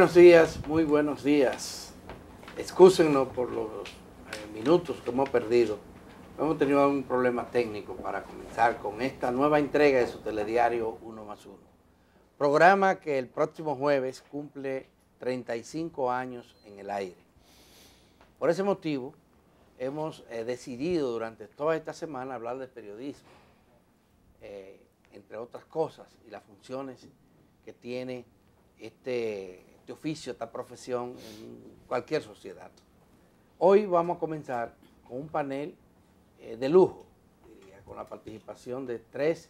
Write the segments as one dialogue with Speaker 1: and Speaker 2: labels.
Speaker 1: Buenos días, muy buenos días. Excúsenos por los eh, minutos que hemos perdido. Hemos tenido un problema técnico para comenzar con esta nueva entrega de su telediario 1 más 1. Programa que el próximo jueves cumple 35 años en el aire. Por ese motivo, hemos eh, decidido durante toda esta semana hablar de periodismo, eh, entre otras cosas, y las funciones que tiene este este oficio, esta profesión en cualquier sociedad. Hoy vamos a comenzar con un panel eh, de lujo, con la participación de tres,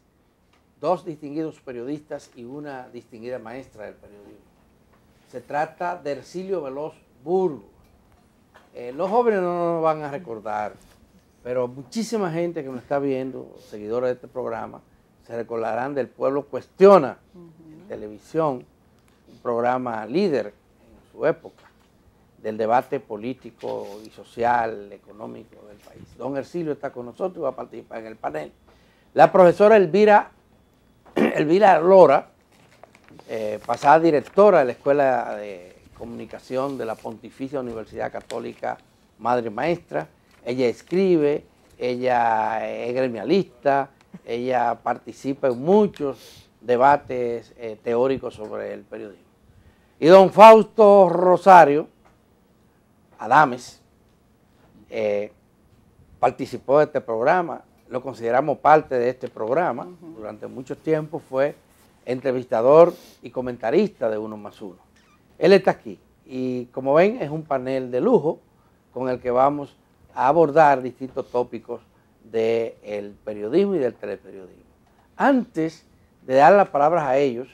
Speaker 1: dos distinguidos periodistas y una distinguida maestra del periodismo. Se trata de Ercilio Veloz Burgo. Eh, los jóvenes no nos van a recordar, pero muchísima gente que nos está viendo, seguidores de este programa, se recordarán del Pueblo Cuestiona, televisión, programa líder en su época del debate político y social, económico del país. Don Ercilio está con nosotros y va a participar en el panel. La profesora Elvira, Elvira Lora, eh, pasada directora de la Escuela de Comunicación de la Pontificia Universidad Católica Madre Maestra, ella escribe, ella es gremialista, ella participa en muchos debates eh, teóricos sobre el periodismo. Y don Fausto Rosario Adames eh, participó de este programa, lo consideramos parte de este programa, durante mucho tiempo fue entrevistador y comentarista de Uno más Uno. Él está aquí y como ven es un panel de lujo con el que vamos a abordar distintos tópicos del periodismo y del teleperiodismo. Antes de dar las palabras a ellos,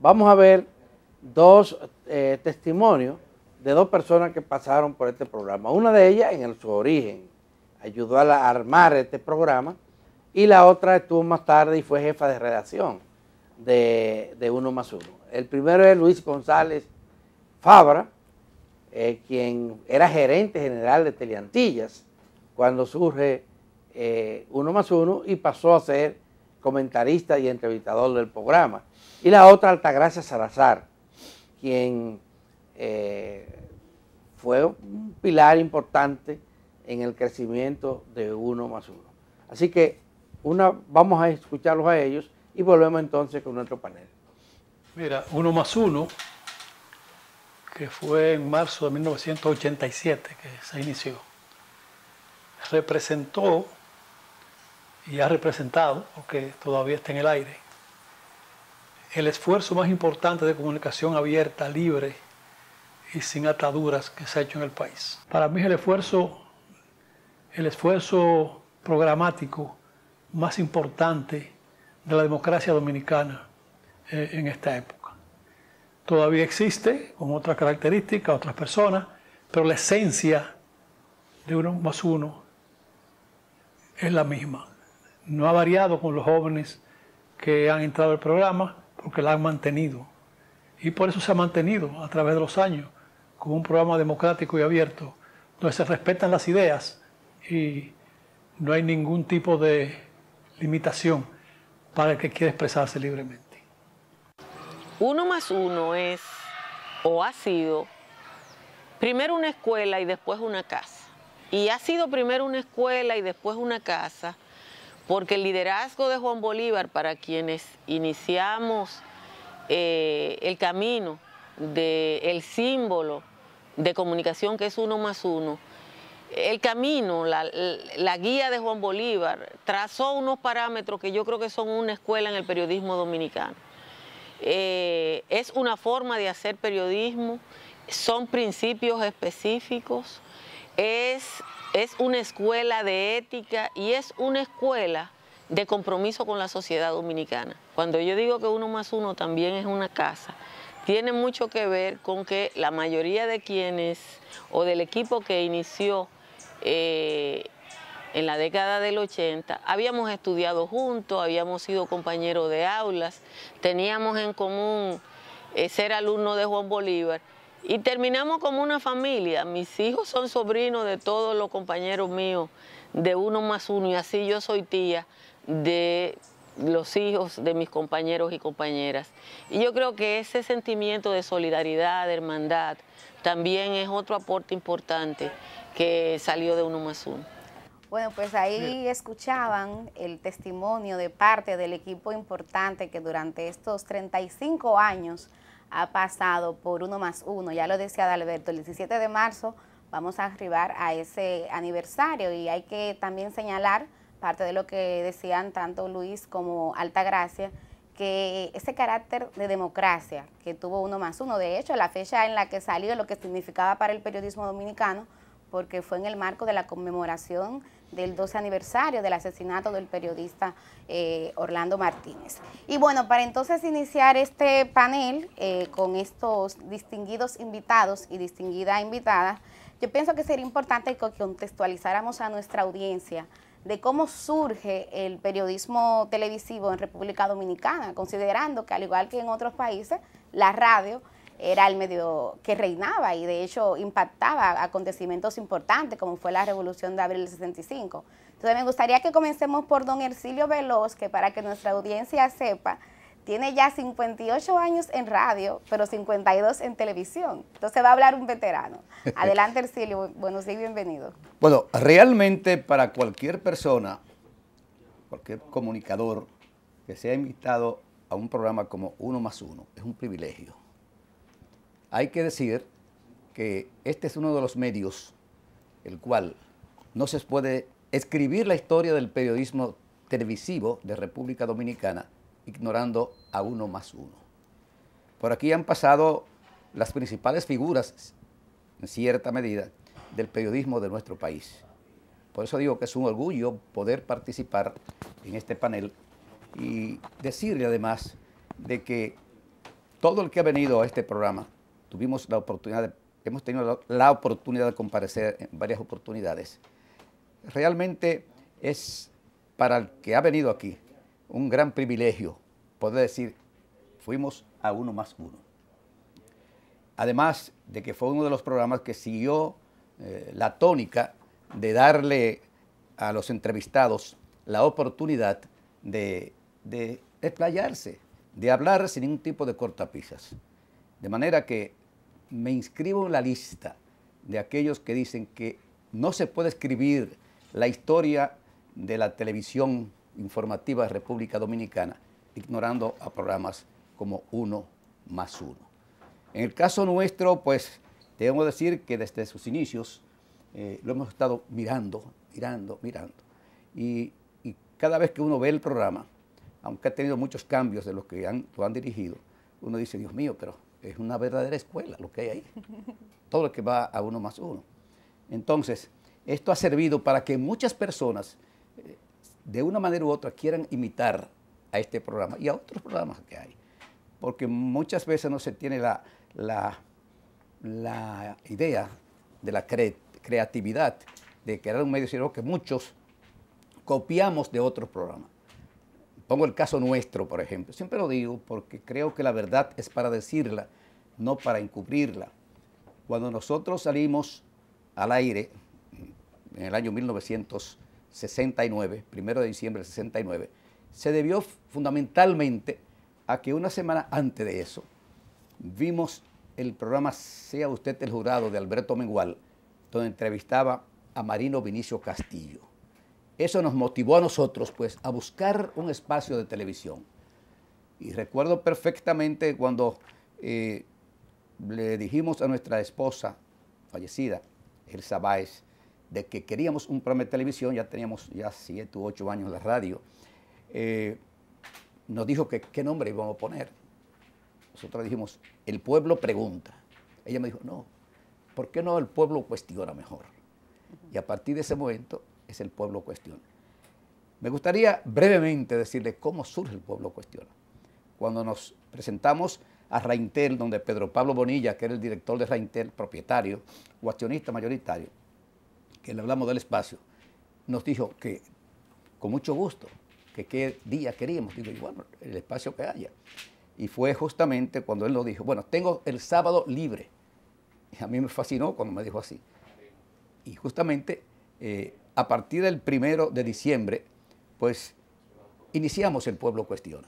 Speaker 1: vamos a ver dos eh, testimonios de dos personas que pasaron por este programa. Una de ellas en su origen ayudó a, armar este programa y la otra estuvo más tarde y fue jefa de redacción de, Uno más Uno. El primero es Luis González Fabra, eh, quien era gerente general de Teleantillas cuando surge eh, Uno más Uno y pasó a ser comentarista y entrevistador del programa. Y la otra, Altagracia Salazar, quien eh, fue un pilar importante en el crecimiento de uno más uno. Así que una, vamos a escucharlos a ellos y volvemos entonces con nuestro panel.
Speaker 2: Mira, uno más uno, que fue en marzo de 1987 que se inició, representó y ha representado, o que todavía está en el aire, el esfuerzo más importante de comunicación abierta, libre y sin ataduras que se ha hecho en el país. Para mí es el esfuerzo, el esfuerzo programático más importante de la democracia dominicana eh, en esta época. Todavía existe, con otras características, otras personas, pero la esencia de uno más uno es la misma no ha variado con los jóvenes que han entrado al programa porque la han mantenido. Y por eso se ha mantenido a través de los años como un programa democrático y abierto, donde se respetan las ideas y no hay ningún tipo de limitación para el que quiera expresarse libremente.
Speaker 3: Uno más uno es o ha sido primero una escuela y después una casa. Y ha sido primero una escuela y después una casa porque el liderazgo de Juan Bolívar para quienes iniciamos eh, el camino del símbolo de comunicación que es uno más uno, el camino, la, guía de Juan Bolívar, trazó unos parámetros que yo creo que son una escuela en el periodismo dominicano. Eh, es una forma de hacer periodismo, son principios específicos, es es una escuela de ética y es una escuela de compromiso con la sociedad dominicana. Cuando yo digo que uno más uno también es una casa, tiene mucho que ver con que la mayoría de quienes o del equipo que inició eh, en la década del 80, habíamos estudiado juntos, habíamos sido compañeros de aulas, teníamos en común eh, ser alumno de Juan Bolívar y terminamos como una familia. Mis hijos son sobrinos de todos los compañeros míos, de uno más uno, y así yo soy tía de los hijos de mis compañeros y compañeras. Y yo creo que ese sentimiento de solidaridad, de hermandad, también es otro aporte importante que salió de uno más uno.
Speaker 4: Bueno, pues ahí escuchaban el testimonio de parte del equipo importante que durante estos 35 años ha pasado por uno más uno, ya lo decía Alberto, el 17 de marzo vamos a arribar a ese aniversario y hay que también señalar parte de lo que decían tanto Luis como Altagracia, que ese carácter de democracia que tuvo uno más uno, de hecho la fecha en la que salió lo que significaba para el periodismo dominicano, porque fue en el marco de la conmemoración del 12 aniversario del asesinato del periodista eh, Orlando Martínez. Y bueno, para entonces iniciar este panel eh, con estos distinguidos invitados y distinguida invitada, yo pienso que sería importante que contextualizáramos a nuestra audiencia de cómo surge el periodismo televisivo en República Dominicana, considerando que al igual que en otros países, la radio era el medio que reinaba y de hecho impactaba acontecimientos importantes como fue la revolución de abril del 65. Entonces me gustaría que comencemos por don Ercilio Veloz, que para que nuestra audiencia sepa, tiene ya 58 años en radio, pero 52 en televisión. Entonces va a hablar un veterano. Adelante Ercilio, buenos días y bienvenido.
Speaker 5: Bueno, realmente para cualquier persona, cualquier comunicador que sea invitado a un programa como Uno más Uno, es un privilegio hay que decir que este es uno de los medios el cual no se puede escribir la historia del periodismo televisivo de República Dominicana ignorando a uno más uno. Por aquí han pasado las principales figuras, en cierta medida, del periodismo de nuestro país. Por eso digo que es un orgullo poder participar en este panel y decirle además de que todo el que ha venido a este programa tuvimos la oportunidad, hemos tenido la, oportunidad de comparecer en varias oportunidades. Realmente es para el que ha venido aquí un gran privilegio poder decir, fuimos a uno más uno. Además de que fue uno de los programas que siguió eh, la tónica de darle a los entrevistados la oportunidad de, de explayarse, de hablar sin ningún tipo de cortapisas. De manera que me inscribo en la lista de aquellos que dicen que no se puede escribir la historia de la televisión informativa de República Dominicana ignorando a programas como Uno más Uno. En el caso nuestro, pues, que decir que desde sus inicios eh, lo hemos estado mirando, mirando, mirando. Y, cada vez que uno ve el programa, aunque ha tenido muchos cambios de los que lo han dirigido, uno dice, Dios mío, pero es una verdadera escuela lo que hay ahí. Todo lo que va a uno más uno. Entonces, esto ha servido para que muchas personas, eh, de una manera u otra, quieran imitar a este programa y a otros programas que hay. Porque muchas veces no se tiene la, la, la idea de la creatividad de crear un medio, sino que muchos copiamos de otros programas. Pongo el caso nuestro, por ejemplo. Siempre lo digo porque creo que la verdad es para decirla, no para encubrirla. Cuando nosotros salimos al aire en el año 1969, primero de diciembre del 69, se debió fundamentalmente a que una semana antes de eso vimos el programa Sea usted el jurado de Alberto Mengual, donde entrevistaba a Marino Vinicio Castillo eso nos motivó a nosotros, pues, a buscar un espacio de televisión. Y recuerdo perfectamente cuando eh, le dijimos a nuestra esposa fallecida, Elsa Báez, de que queríamos un programa de televisión, ya teníamos ya siete u ocho años la radio, eh, nos dijo que qué nombre íbamos a poner. Nosotros dijimos, el pueblo pregunta. Ella me dijo, no, ¿por qué no el pueblo cuestiona mejor? Y a partir de ese momento es el pueblo cuestión. Me gustaría brevemente decirle cómo surge el pueblo cuestiona. Cuando nos presentamos a Raintel, donde Pedro Pablo Bonilla, que era el director de Raintel, propietario o accionista mayoritario, que le hablamos del espacio, nos dijo que con mucho gusto, que qué día queríamos. Digo, y bueno, el espacio que haya. Y fue justamente cuando él nos dijo, bueno, tengo el sábado libre. Y a mí me fascinó cuando me dijo así. Y justamente eh, a partir del primero de diciembre, pues iniciamos el pueblo cuestiona.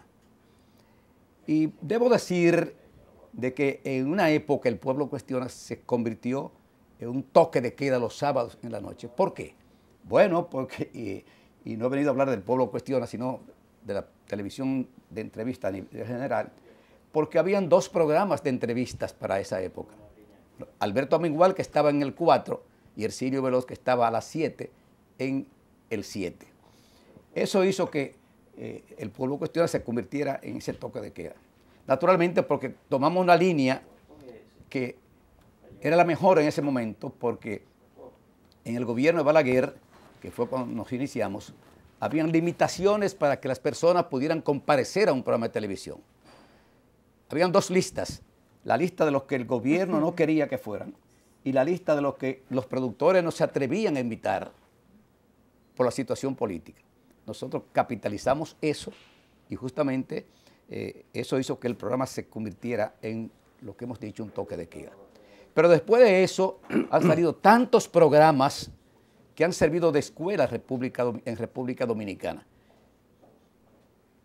Speaker 5: Y debo decir de que en una época el pueblo cuestiona se convirtió en un toque de queda los sábados en la noche. ¿Por qué? Bueno, porque, y, no he venido a hablar del pueblo cuestiona, sino de la televisión de entrevista en general, porque habían dos programas de entrevistas para esa época. Alberto Amigual, que estaba en el 4, y Ercilio Veloz, que estaba a las 7, en el 7. Eso hizo que eh, el pueblo cuestiona se convirtiera en ese toque de queda. Naturalmente porque tomamos una línea que era la mejor en ese momento porque en el gobierno de Balaguer, que fue cuando nos iniciamos, habían limitaciones para que las personas pudieran comparecer a un programa de televisión. Habían dos listas, la lista de los que el gobierno no quería que fueran y la lista de los que los productores no se atrevían a invitar por la situación política. Nosotros capitalizamos eso y justamente eh, eso hizo que el programa se convirtiera en lo que hemos dicho un toque de queda. Pero después de eso han salido tantos programas que han servido de escuela en República Dominicana.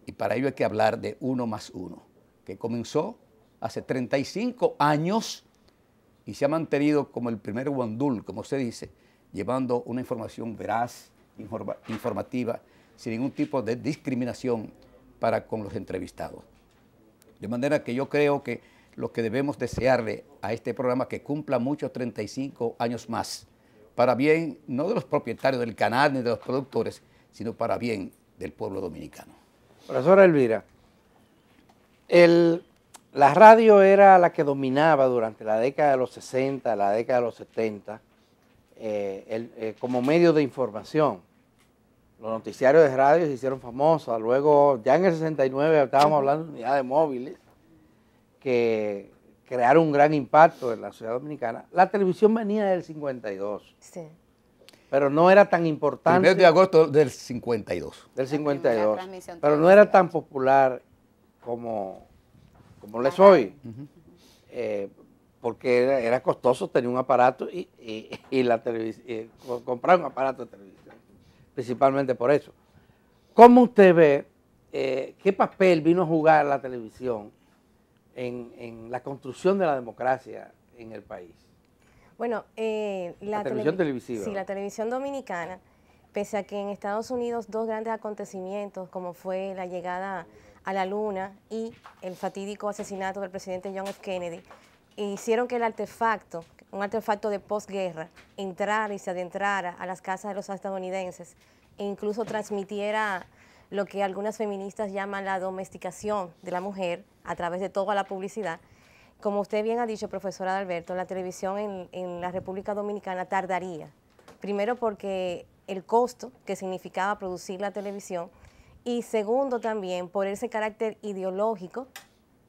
Speaker 5: Y para ello hay que hablar de uno más uno, que comenzó hace 35 años y se ha mantenido como el primer guandul, como se dice, llevando una información veraz, informativa, sin ningún tipo de discriminación para con los entrevistados. De manera que yo creo que lo que debemos desearle a este programa que cumpla muchos 35 años más, para bien no de los propietarios del canal ni de los productores, sino para bien del pueblo dominicano. Profesora Elvira, la radio era la que dominaba
Speaker 1: durante la década de los 60, la década de los 70, eh, el, eh, como medio de información. Los noticiarios de radio se hicieron famosos. Luego, ya en el 69 estábamos hablando ya de móviles que crearon un gran impacto en la ciudad dominicana. La televisión venía del 52. Sí. Pero no era tan importante. El de agosto
Speaker 5: del 52.
Speaker 1: Del 52. Pero no era tan popular como, como les hoy porque era, costoso tener un aparato y, la comprar un aparato de televisión, principalmente por eso. ¿Cómo usted ve eh, qué papel vino a jugar la televisión en, la construcción de la democracia en el país?
Speaker 6: Bueno, eh, la televisión dominicana, pese a que en Estados Unidos dos grandes acontecimientos, como fue la llegada a la Luna y el fatídico asesinato del presidente John F. Kennedy, hicieron que el artefacto, un artefacto de posguerra, entrara y se adentrara a las casas de los estadounidenses e incluso transmitiera lo que algunas feministas llaman la domesticación de la mujer a través de toda la publicidad. Como usted bien ha dicho, profesora Alberto, la televisión en, en la República Dominicana tardaría. Primero porque el costo que significaba producir la televisión y segundo también por ese carácter ideológico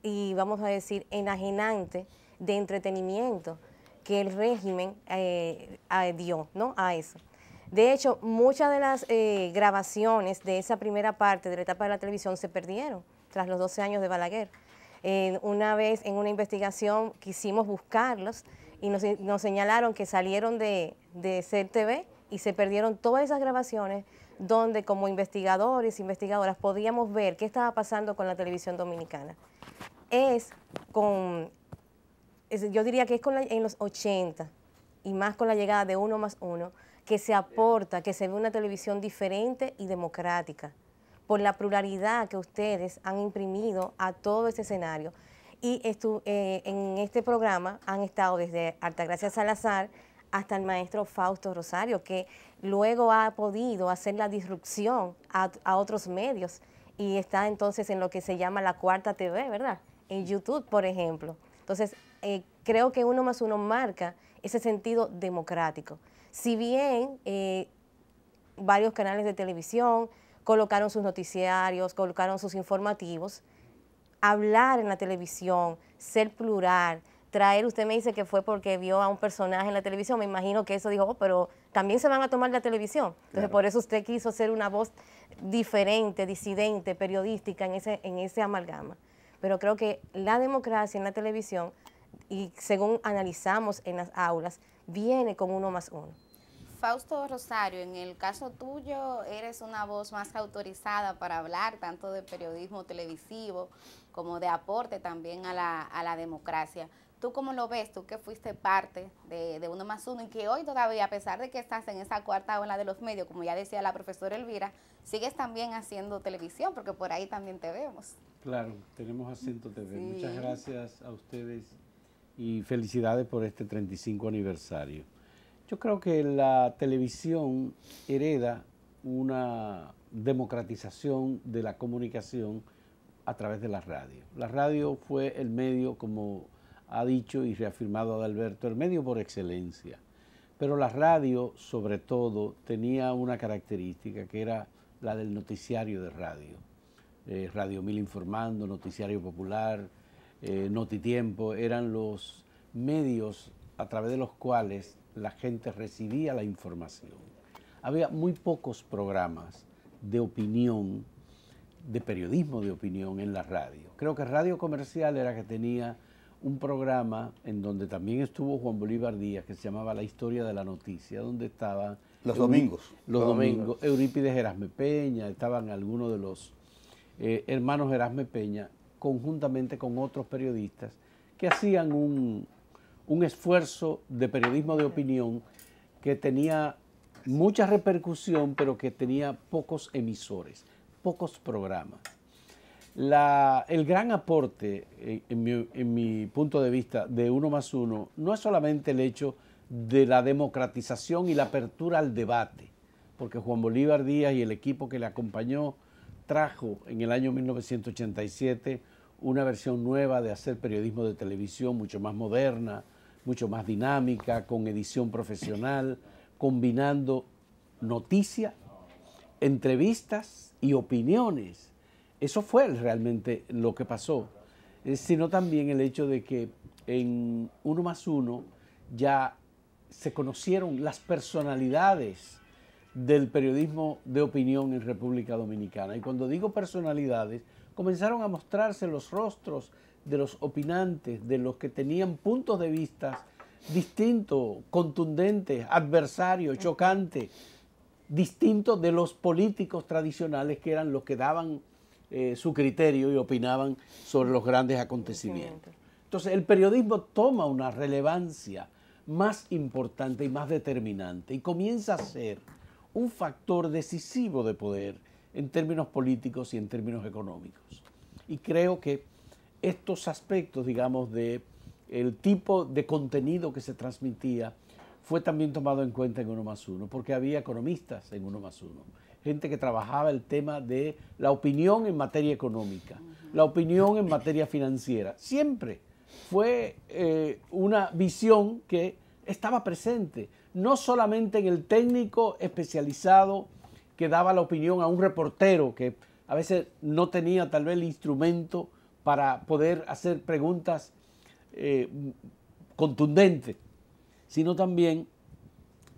Speaker 6: y vamos a decir enajenante de entretenimiento que el régimen eh, dio ¿no? a eso. De hecho, muchas de las eh, grabaciones de esa primera parte de la etapa de la televisión se perdieron tras los 12 años de Balaguer. Eh, una vez en una investigación quisimos buscarlos y nos, señalaron que salieron de, de CTV y se perdieron todas esas grabaciones donde como investigadores, e investigadoras podíamos ver qué estaba pasando con la televisión dominicana. Es con yo diría que es con en los 80 y más con la llegada de uno más uno, que se aporta, que se ve una televisión diferente y democrática, por la pluralidad que ustedes han imprimido a todo ese escenario. Y eh, en este programa han estado desde Altagracia Salazar hasta el maestro Fausto Rosario, que luego ha podido hacer la disrupción a, a otros medios y está entonces en lo que se llama la cuarta TV, ¿verdad? En YouTube, por ejemplo. Entonces, eh, creo que uno más uno marca ese sentido democrático. Si bien eh, varios canales de televisión colocaron sus noticiarios, colocaron sus informativos, hablar en la televisión, ser plural, traer, usted me dice que fue porque vio a un personaje en la televisión, me imagino que eso dijo, oh, pero también se van a tomar la televisión. Entonces, por eso usted quiso ser una voz diferente, disidente, periodística en ese, en ese amalgama. Pero creo que la democracia en la televisión y según analizamos en las aulas, viene con uno más uno.
Speaker 4: Fausto Rosario, en el caso tuyo eres una voz más autorizada para hablar tanto de periodismo televisivo como de aporte también a la, a la democracia. ¿Tú cómo lo ves? Tú que fuiste parte de, Uno más Uno y que hoy todavía, a pesar de que estás en esa cuarta ola de los medios, como ya decía la profesora Elvira, sigues también haciendo televisión, porque por ahí también
Speaker 7: te vemos. Claro, tenemos asiento TV. Muchas gracias a ustedes y felicidades por este 35 aniversario. Yo creo que la televisión hereda una democratización de la comunicación a través de la radio. La radio fue el medio, como ha dicho y reafirmado Adalberto, el medio por excelencia. Pero la radio, sobre todo, tenía una característica que era la del noticiario de radio. Eh, radio Mil Informando, Noticiario Popular, eh, Notitiempo, eran los medios a través de los cuales la gente recibía la información. Había muy pocos programas de opinión, de periodismo de opinión en la radio. Creo que Radio Comercial era que tenía un programa en donde también estuvo Juan Bolívar Díaz, que se llamaba La Historia de la Noticia, donde estaban... Los domingos. Los, domingos. Eurípides Erasme Peña, estaban algunos de los eh, hermanos Erasme Peña, conjuntamente con otros periodistas que hacían un, esfuerzo de periodismo de opinión que tenía mucha repercusión, pero que tenía pocos emisores, pocos programas. el gran aporte, eh, en mi, en mi, punto de vista, de uno más uno, no es solamente el hecho de la democratización y la apertura al debate, porque Juan Bolívar Díaz y el equipo que le acompañó trajo en el año 1987 una versión nueva de hacer periodismo de televisión mucho más moderna, mucho más dinámica, con edición profesional, combinando noticia, entrevistas y opiniones. Eso fue realmente lo que pasó, eh, sino también el hecho de que en Uno más Uno ya se conocieron las personalidades del periodismo de opinión en República Dominicana. Y cuando digo personalidades, comenzaron a mostrarse los rostros de los opinantes, de los que tenían puntos de vista distintos, contundentes, adversarios, chocantes, distintos de los políticos tradicionales que eran los que daban eh, su criterio y opinaban sobre los grandes acontecimientos. Entonces, el periodismo toma una relevancia más importante y más determinante y comienza a ser un factor decisivo de poder en términos políticos y en términos económicos. Y creo que estos aspectos, digamos, de el tipo de contenido que se transmitía fue también tomado en cuenta en Uno más Uno, porque había economistas en Uno más Uno, gente que trabajaba el tema de la opinión en materia económica, la opinión en materia financiera. Siempre fue eh, una visión que estaba presente, no solamente en el técnico especializado que daba la opinión a un reportero que a veces no tenía tal vez el instrumento para poder hacer preguntas eh, contundentes, sino también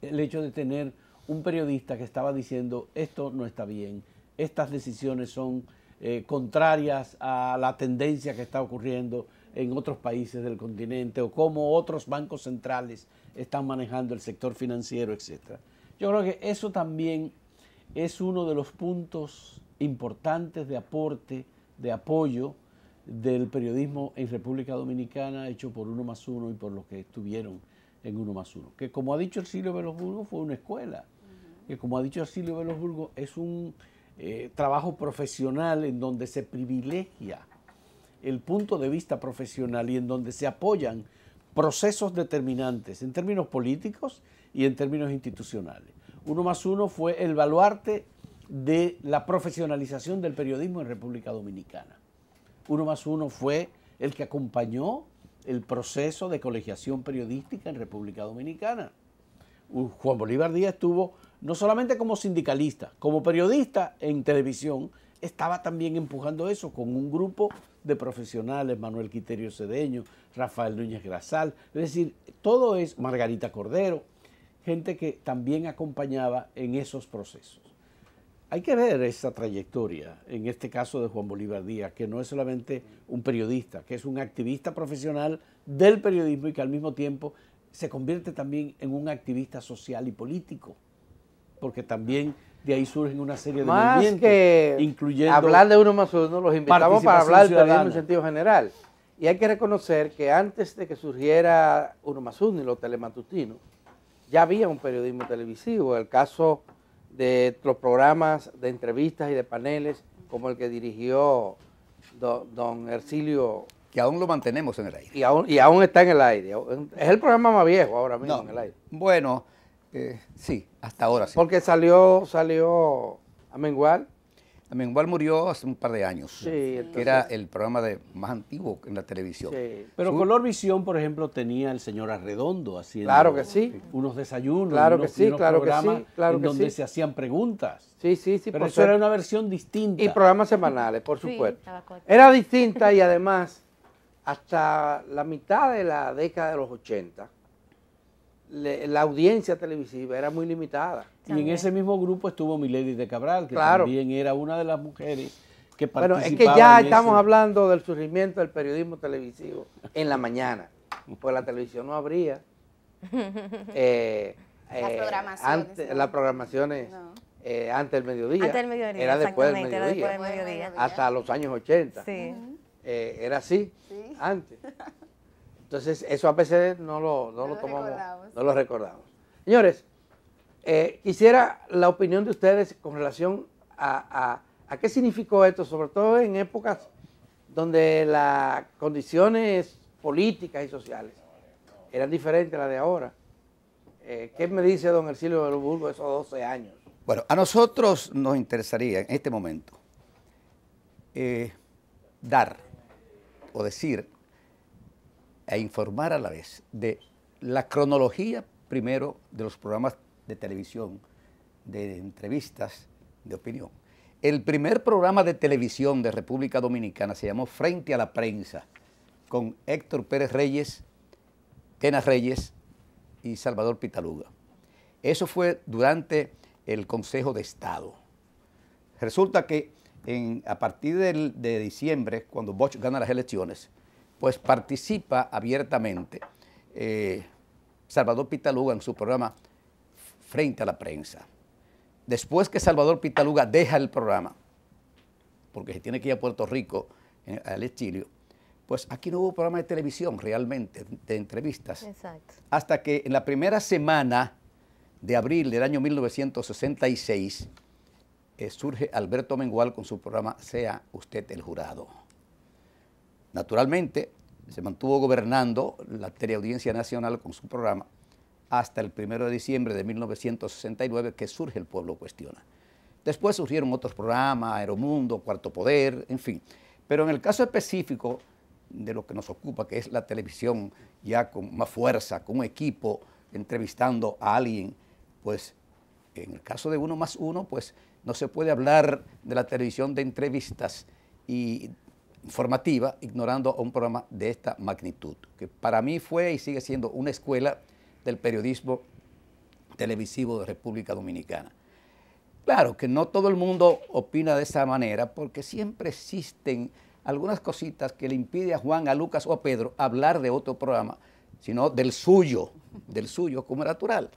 Speaker 7: el hecho de tener un periodista que estaba diciendo esto no está bien, estas decisiones son eh, contrarias a la tendencia que está ocurriendo, en otros países del continente o cómo otros bancos centrales están manejando el sector financiero, etc. Yo creo que eso también es uno de los puntos importantes de aporte, de apoyo del periodismo en República Dominicana hecho por Uno más Uno y por los que estuvieron en Uno más Uno. Que como ha dicho Silvio Velosburgo, fue una escuela. Que como ha dicho Silvio Velosburgo, es un eh, trabajo profesional en donde se privilegia el punto de vista profesional y en donde se apoyan procesos determinantes en términos políticos y en términos institucionales. Uno más uno fue el baluarte de la profesionalización del periodismo en República Dominicana. Uno más uno fue el que acompañó el proceso de colegiación periodística en República Dominicana. Juan Bolívar Díaz estuvo no solamente como sindicalista, como periodista en televisión, estaba también empujando eso con un grupo de profesionales, Manuel Quiterio Cedeño, Rafael Núñez Grasal, es decir, todo es Margarita Cordero, gente que también acompañaba en esos procesos. Hay que ver esa trayectoria, en este caso de Juan Bolívar Díaz, que no es solamente un periodista, que es un activista profesional del periodismo y que al mismo tiempo se convierte también en un activista social y político, porque también de ahí surgen una serie de más movimientos, que incluyendo hablar de uno más uno, los invitamos para hablar del periodismo en
Speaker 1: sentido general. Y hay que reconocer que antes de que surgiera uno más uno y los telematutinos, ya había un periodismo televisivo. El caso de los programas de entrevistas y de paneles, como el que dirigió don, Ercilio que aún lo mantenemos en el aire. Y aún, está en el aire. Es el programa más viejo ahora mismo en el aire. Bueno, eh, sí, hasta ahora sí. Porque
Speaker 5: salió, salió Amengual. Amengual murió hace un par de años, sí,
Speaker 7: que era el programa de, más antiguo en la televisión. Sí. Pero Color Visión, por ejemplo, tenía el señor Arredondo haciendo claro que sí. unos desayunos, claro que sí, claro en donde se hacían preguntas. Sí, sí, sí. Pero eso era una versión distinta. Y programas semanales, por supuesto.
Speaker 1: era distinta y además, hasta la mitad de la década de los 80, la audiencia televisiva era muy limitada. Y en ese
Speaker 7: mismo grupo estuvo Milady de Cabral, que también era una de las mujeres que participaba. Bueno, es que ya estamos
Speaker 1: hablando del surgimiento del periodismo televisivo en la mañana, pues la televisión no abría eh, eh, las programaciones. Eh, antes, del mediodía. Era después del mediodía. Hasta los años 80. era así, antes. Entonces, eso a veces no lo, lo tomamos, no lo recordamos. Señores, eh, quisiera la opinión de ustedes con relación a, qué significó esto, sobre todo en épocas donde las condiciones políticas y sociales eran diferentes a las de ahora. Eh, ¿Qué me dice don Ercilio de esos 12 años?
Speaker 5: Bueno, a nosotros nos interesaría en este momento eh, dar o decir a e informar a la vez de la cronología primero de los programas de televisión, de entrevistas, de opinión. El primer programa de televisión de República Dominicana se llamó Frente a la Prensa, con Héctor Pérez Reyes, Kena Reyes y Salvador Pitaluga. Eso fue durante el Consejo de Estado. Resulta que a partir de diciembre, cuando Bosch gana las elecciones, pues participa abiertamente. Eh, Salvador Pitaluga en su programa frente a la prensa. Después que Salvador Pitaluga deja el programa, porque se tiene que ir a Puerto Rico eh, al exilio, pues aquí no hubo programa de televisión realmente, de entrevistas. Exacto. Hasta que en la primera semana de abril del año 1966 eh, surge Alberto Mengual con su programa Sea usted el jurado. Naturalmente, se mantuvo gobernando la Teleaudiencia Nacional con su programa hasta el 1 de diciembre de 1969 que surge El Pueblo Cuestiona. Después surgieron otros programas, Aeromundo, Cuarto Poder, en fin. Pero en el caso específico de lo que nos ocupa, que es la televisión ya con más fuerza, con equipo entrevistando a alguien, pues en el caso de uno más uno, pues no se puede hablar de la televisión de entrevistas y informativa ignorando a un programa de esta magnitud, que para mí fue y sigue siendo una escuela del periodismo televisivo de República Dominicana. Claro que no todo el mundo opina de esa manera porque siempre existen algunas cositas que le impide a Juan, a Lucas o a Pedro hablar de otro programa, sino del suyo, del suyo como natural.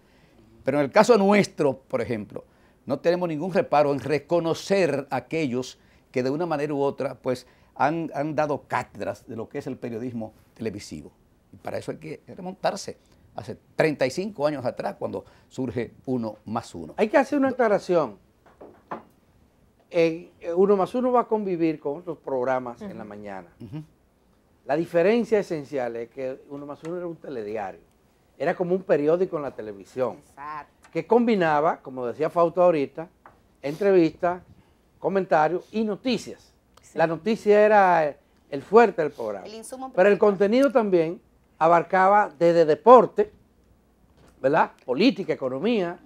Speaker 5: Pero en el caso nuestro, por ejemplo, no tenemos ningún reparo en reconocer a aquellos que de una manera u otra, pues, han, dado cátedras de lo que es el periodismo televisivo. Y para eso hay que remontarse hace 35 años atrás cuando surge uno más uno. Hay que hacer
Speaker 1: una aclaración. Eh, uno más uno va a convivir con otros programas en la mañana. La diferencia esencial es que uno más uno era un telediario. Era como un periódico en la televisión. Exacto. Que combinaba, como decía Fausto ahorita, entrevistas, comentarios y noticias. La noticia era el fuerte del programa. Pero el contenido también abarcaba desde deporte, ¿verdad? Política, economía,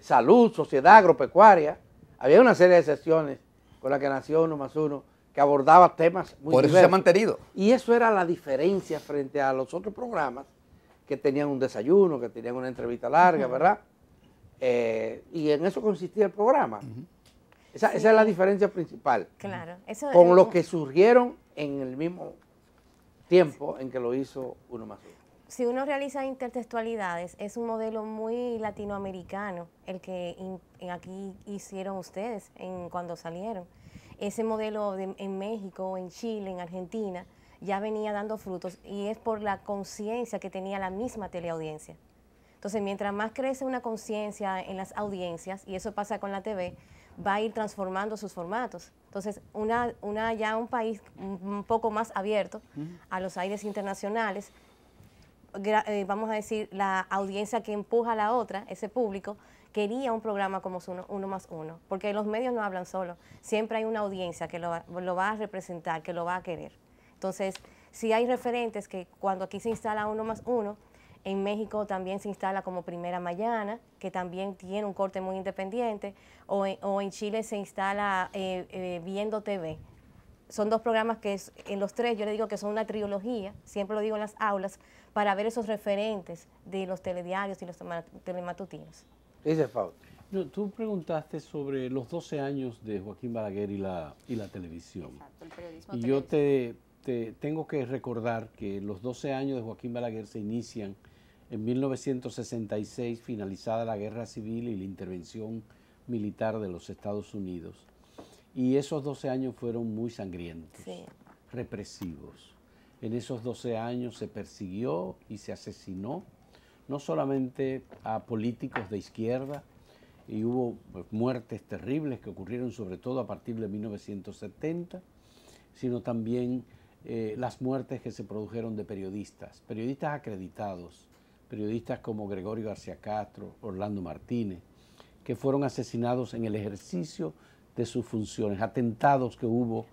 Speaker 1: salud, sociedad agropecuaria. Había una serie de sesiones con las que nació uno más uno que abordaba temas muy Por eso se ha mantenido. Y eso era la diferencia frente a los otros programas que tenían un desayuno, que tenían una entrevista larga, ¿verdad? Eh, y en eso consistía el programa. Esa, es la diferencia principal.
Speaker 6: Claro. con lo que
Speaker 1: surgieron en el mismo tiempo en que lo hizo uno más uno.
Speaker 6: Si uno realiza intertextualidades, es un modelo muy latinoamericano el que aquí hicieron ustedes en, cuando salieron. Ese modelo en México, en Chile, en Argentina, ya venía dando frutos y es por la conciencia que tenía la misma teleaudiencia. Entonces, mientras más crece una conciencia en las audiencias, y eso pasa con la TV, va a ir transformando sus formatos. Entonces, una, una ya un país un poco más abierto a los aires internacionales, eh, vamos a decir, la audiencia que empuja a la otra, ese público, quería un programa como uno, uno, más uno, porque los medios no hablan solo, siempre hay una audiencia que lo, va a representar, que lo va a querer. Entonces, si hay referentes que cuando aquí se instala uno más uno, en México también se instala como Primera Mañana, que también tiene un corte muy independiente, o en, o en Chile se instala eh, eh, Viendo TV. Son dos programas que en los tres yo le digo que son una trilogía, siempre lo digo en las aulas, para ver esos referentes de los telediarios y los telematutinos.
Speaker 7: Dice tú preguntaste sobre los 12 años de Joaquín Balaguer y la, y la televisión. Y yo te, te, tengo que recordar que los 12 años de Joaquín Balaguer se inician en 1966, finalizada la guerra civil y la intervención militar de los Estados Unidos. Y esos 12 años fueron muy sangrientos, represivos. En esos 12 años se persiguió y se asesinó no solamente a políticos de izquierda, y hubo pues, muertes terribles que ocurrieron sobre todo a partir de 1970, sino también eh, las muertes que se produjeron de periodistas, periodistas acreditados, periodistas como Gregorio García Castro, Orlando Martínez, que fueron asesinados en el ejercicio de sus funciones, atentados que hubo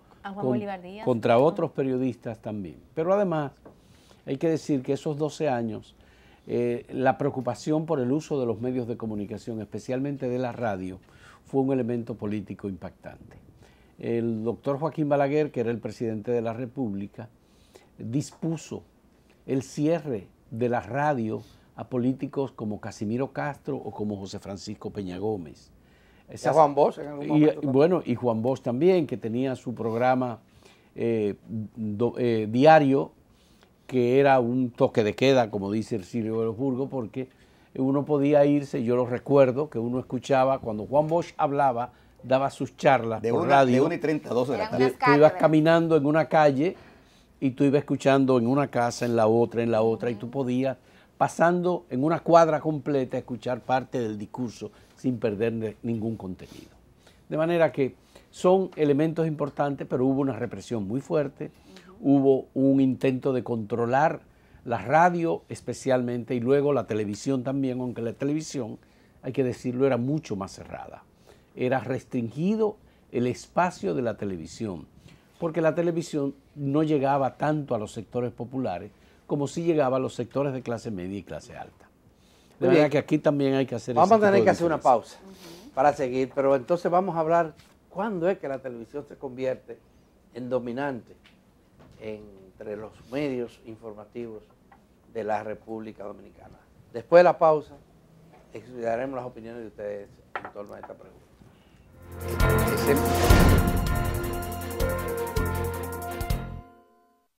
Speaker 7: contra otros periodistas también. Pero además, hay que decir que esos 12 años, eh, la preocupación por el uso de los medios de comunicación, especialmente de la radio, fue un elemento político impactante. El doctor Joaquín Balaguer, que era el presidente de la República, dispuso el cierre de la radio a políticos como Casimiro Castro o como José Francisco Peña Gómez. y a Juan Bosch Y, bueno, y Juan Bosch también, que tenía su programa eh, eh, diario, que era un toque de queda, como dice el Silvio de los Burgos, porque uno podía irse, yo lo recuerdo, que uno escuchaba cuando Juan Bosch hablaba, daba sus charlas de por radio. De 1 y
Speaker 5: 30, de la tarde. ibas
Speaker 7: caminando en una calle y tú ibas escuchando en una casa, en la otra, en la otra, y tú podías, pasando en una cuadra completa, escuchar parte del discurso sin perder ningún contenido. De manera que son elementos importantes, pero hubo una represión muy fuerte, hubo un intento de controlar la radio especialmente y luego la televisión también, aunque la televisión, hay que decirlo, era mucho más cerrada. Era restringido el espacio de la televisión porque la televisión no llegaba tanto a los sectores populares como si llegaba a los sectores de clase media y clase alta. De verdad que aquí también hay que hacer Vamos a tener que hacer una pausa
Speaker 1: para seguir, pero entonces vamos a hablar cuándo es que la televisión se convierte en dominante entre los medios informativos de la República Dominicana. Después de la pausa, estudiaremos las opiniones de ustedes en torno a esta pregunta.